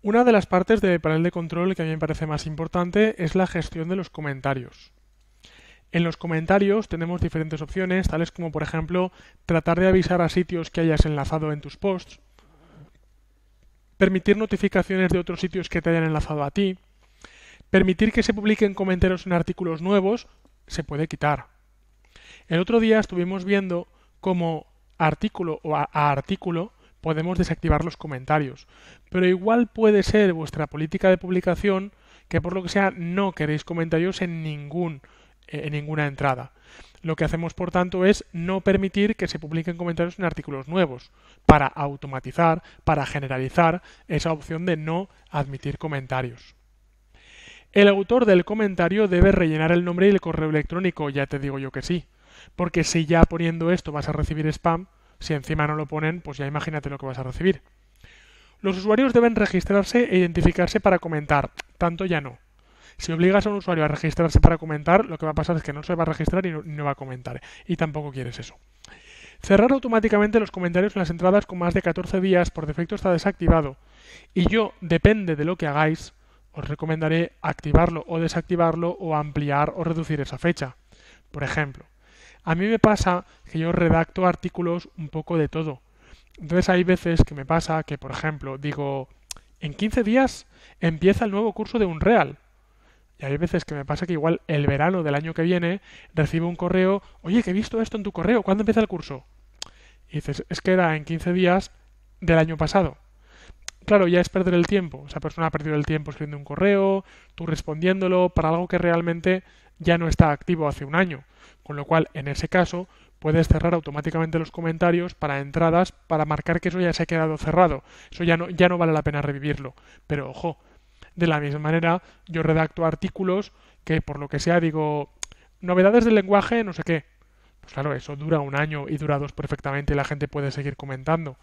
Una de las partes del panel de control que a mí me parece más importante es la gestión de los comentarios. En los comentarios tenemos diferentes opciones, tales como por ejemplo tratar de avisar a sitios que hayas enlazado en tus posts, permitir notificaciones de otros sitios que te hayan enlazado a ti, permitir que se publiquen comentarios en artículos nuevos, se puede quitar. El otro día estuvimos viendo cómo artículo o a, a artículo podemos desactivar los comentarios, pero igual puede ser vuestra política de publicación que por lo que sea no queréis comentarios en ningún eh, en ninguna entrada. Lo que hacemos, por tanto, es no permitir que se publiquen comentarios en artículos nuevos, para automatizar, para generalizar esa opción de no admitir comentarios. El autor del comentario debe rellenar el nombre y el correo electrónico, ya te digo yo que sí, porque si ya poniendo esto vas a recibir spam, si encima no lo ponen, pues ya imagínate lo que vas a recibir. Los usuarios deben registrarse e identificarse para comentar, tanto ya no. Si obligas a un usuario a registrarse para comentar, lo que va a pasar es que no se va a registrar y no, va a comentar. Y tampoco quieres eso. Cerrar automáticamente los comentarios en las entradas con más de 14 días, por defecto está desactivado. Y yo, depende de lo que hagáis, os recomendaré activarlo o desactivarlo o ampliar o reducir esa fecha. Por ejemplo, a mí me pasa que yo redacto artículos un poco de todo. Entonces hay veces que me pasa que, por ejemplo, digo, en 15 días empieza el nuevo curso de Unreal. Y hay veces que me pasa que igual el verano del año que viene recibo un correo, oye, que he visto esto en tu correo, ¿cuándo empieza el curso? Y dices, es que era en 15 días del año pasado claro, ya es perder el tiempo. Esa persona ha perdido el tiempo escribiendo un correo, tú respondiéndolo, para algo que realmente ya no está activo hace un año. Con lo cual, en ese caso, puedes cerrar automáticamente los comentarios para entradas para marcar que eso ya se ha quedado cerrado. Eso ya no, ya no vale la pena revivirlo. Pero ojo, de la misma manera, yo redacto artículos que por lo que sea digo novedades del lenguaje, no sé qué. Pues claro, eso dura un año y dura dos perfectamente y la gente puede seguir comentando.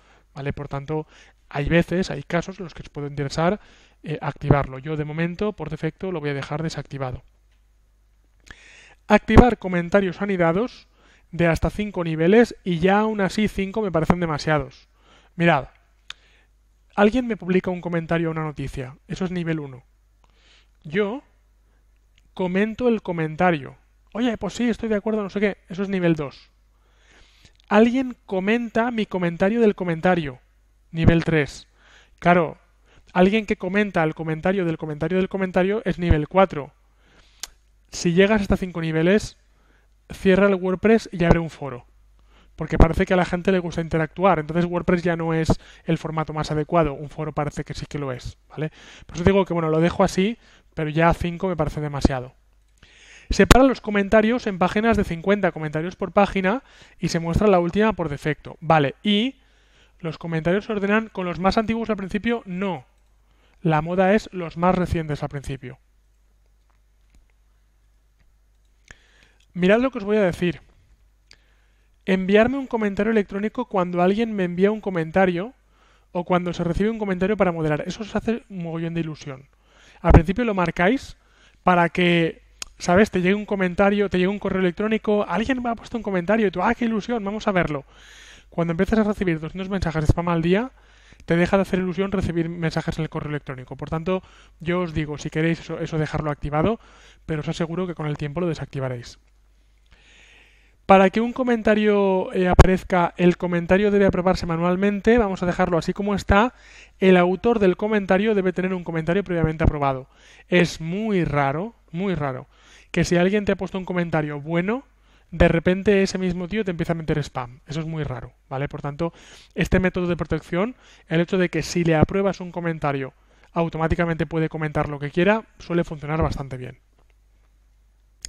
Por tanto, hay veces, hay casos en los que os puede interesar eh, activarlo. Yo de momento, por defecto, lo voy a dejar desactivado. Activar comentarios anidados de hasta cinco niveles y ya aún así cinco me parecen demasiados. Mirad, alguien me publica un comentario a una noticia, eso es nivel 1. Yo comento el comentario. Oye, pues sí, estoy de acuerdo, no sé qué, eso es nivel 2 alguien comenta mi comentario del comentario, nivel 3. Claro, alguien que comenta el comentario del comentario del comentario es nivel 4. Si llegas hasta 5 niveles, cierra el WordPress y abre un foro. Porque parece que a la gente le gusta interactuar. Entonces WordPress ya no es el formato más adecuado. Un foro parece que sí que lo es. ¿vale? Por eso digo que bueno, lo dejo así, pero ya 5 me parece demasiado. Separa los comentarios en páginas de 50 comentarios por página y se muestra la última por defecto. Vale, y los comentarios se ordenan con los más antiguos al principio, no. La moda es los más recientes al principio. Mirad lo que os voy a decir. Enviarme un comentario electrónico cuando alguien me envía un comentario o cuando se recibe un comentario para moderar. Eso os hace un mogollón de ilusión. Al principio lo marcáis para que ¿sabes? Te llega un comentario, te llega un correo electrónico, alguien me ha puesto un comentario y tú, ah, qué ilusión, vamos a verlo. Cuando empiezas a recibir 200 mensajes de spam al día, te deja de hacer ilusión recibir mensajes en el correo electrónico. Por tanto, yo os digo, si queréis eso, dejarlo activado, pero os aseguro que con el tiempo lo desactivaréis. Para que un comentario eh, aparezca, el comentario debe aprobarse manualmente, vamos a dejarlo así como está, el autor del comentario debe tener un comentario previamente aprobado. Es muy raro, muy raro, que si alguien te ha puesto un comentario bueno, de repente ese mismo tío te empieza a meter spam. Eso es muy raro, ¿vale? Por tanto, este método de protección, el hecho de que si le apruebas un comentario, automáticamente puede comentar lo que quiera, suele funcionar bastante bien.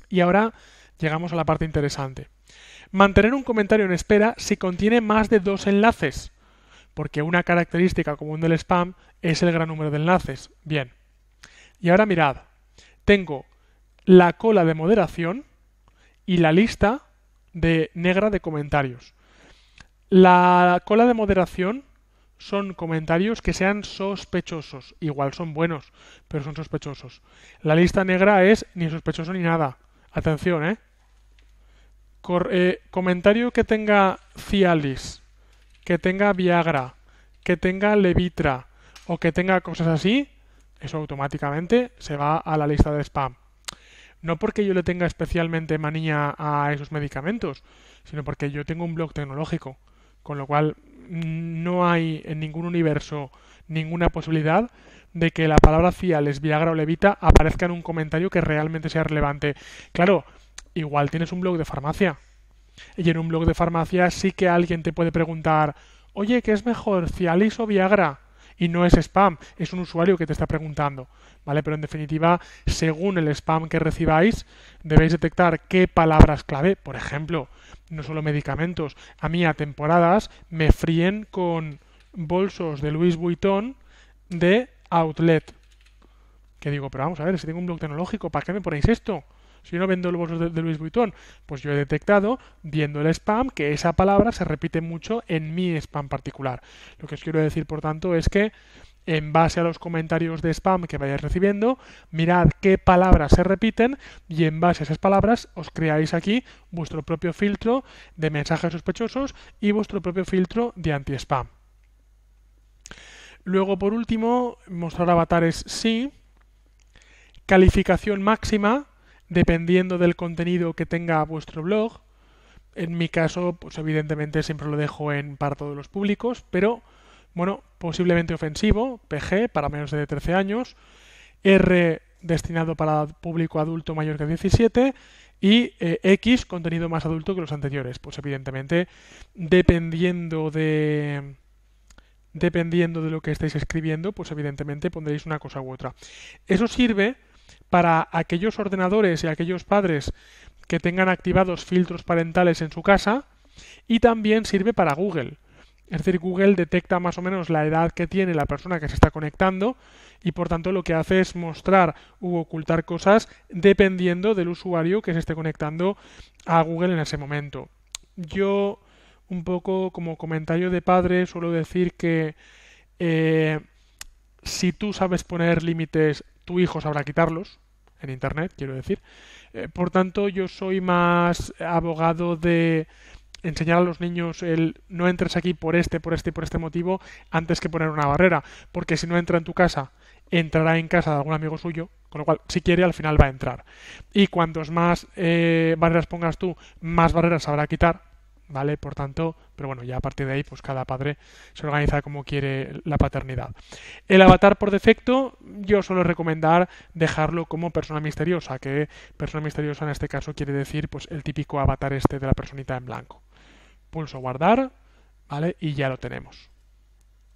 Y ahora llegamos a la parte interesante. Mantener un comentario en espera si contiene más de dos enlaces, porque una característica común del spam es el gran número de enlaces. Bien. Y ahora mirad, tengo la cola de moderación y la lista de negra de comentarios. La cola de moderación son comentarios que sean sospechosos. Igual son buenos, pero son sospechosos. La lista negra es ni sospechoso ni nada. Atención, ¿eh? eh comentario que tenga Cialis, que tenga Viagra, que tenga Levitra o que tenga cosas así, eso automáticamente se va a la lista de spam no porque yo le tenga especialmente manía a esos medicamentos, sino porque yo tengo un blog tecnológico, con lo cual mm, no hay en ningún universo ninguna posibilidad de que la palabra Cialis, Viagra o Levita aparezca en un comentario que realmente sea relevante. Claro, igual tienes un blog de farmacia. Y en un blog de farmacia sí que alguien te puede preguntar, oye, ¿qué es mejor, Cialis o Viagra? y no es spam, es un usuario que te está preguntando, ¿vale? Pero en definitiva, según el spam que recibáis, debéis detectar qué palabras clave, por ejemplo, no solo medicamentos, a mí a temporadas me fríen con bolsos de Louis Vuitton de outlet. Que digo, pero vamos a ver, si tengo un blog tecnológico, ¿para qué me ponéis esto? Si no vendo el de, de Luis Vuitton, pues yo he detectado, viendo el spam, que esa palabra se repite mucho en mi spam particular. Lo que os quiero decir, por tanto, es que en base a los comentarios de spam que vayáis recibiendo, mirad qué palabras se repiten y en base a esas palabras os creáis aquí vuestro propio filtro de mensajes sospechosos y vuestro propio filtro de anti-spam. Luego, por último, mostrar avatares sí. Calificación máxima, dependiendo del contenido que tenga vuestro blog. En mi caso, pues evidentemente siempre lo dejo en para todos los públicos, pero bueno, posiblemente ofensivo, PG para menos de 13 años, R destinado para público adulto mayor que 17 y eh, X contenido más adulto que los anteriores. Pues evidentemente, dependiendo de dependiendo de lo que estéis escribiendo, pues evidentemente pondréis una cosa u otra. Eso sirve para aquellos ordenadores y aquellos padres que tengan activados filtros parentales en su casa y también sirve para Google. Es decir, Google detecta más o menos la edad que tiene la persona que se está conectando y por tanto lo que hace es mostrar u ocultar cosas dependiendo del usuario que se esté conectando a Google en ese momento. Yo, un poco como comentario de padre, suelo decir que eh, si tú sabes poner límites tu hijo sabrá quitarlos en Internet, quiero decir. Eh, por tanto, yo soy más abogado de enseñar a los niños el no entres aquí por este, por este y por este motivo antes que poner una barrera, porque si no entra en tu casa, entrará en casa de algún amigo suyo, con lo cual si quiere al final va a entrar. Y cuantos más eh, barreras pongas tú, más barreras sabrá quitar ¿vale? Por tanto, pero bueno, ya a partir de ahí, pues cada padre se organiza como quiere la paternidad. El avatar por defecto, yo suelo recomendar dejarlo como persona misteriosa, que persona misteriosa en este caso quiere decir, pues el típico avatar este de la personita en blanco. Pulso guardar, ¿vale? Y ya lo tenemos.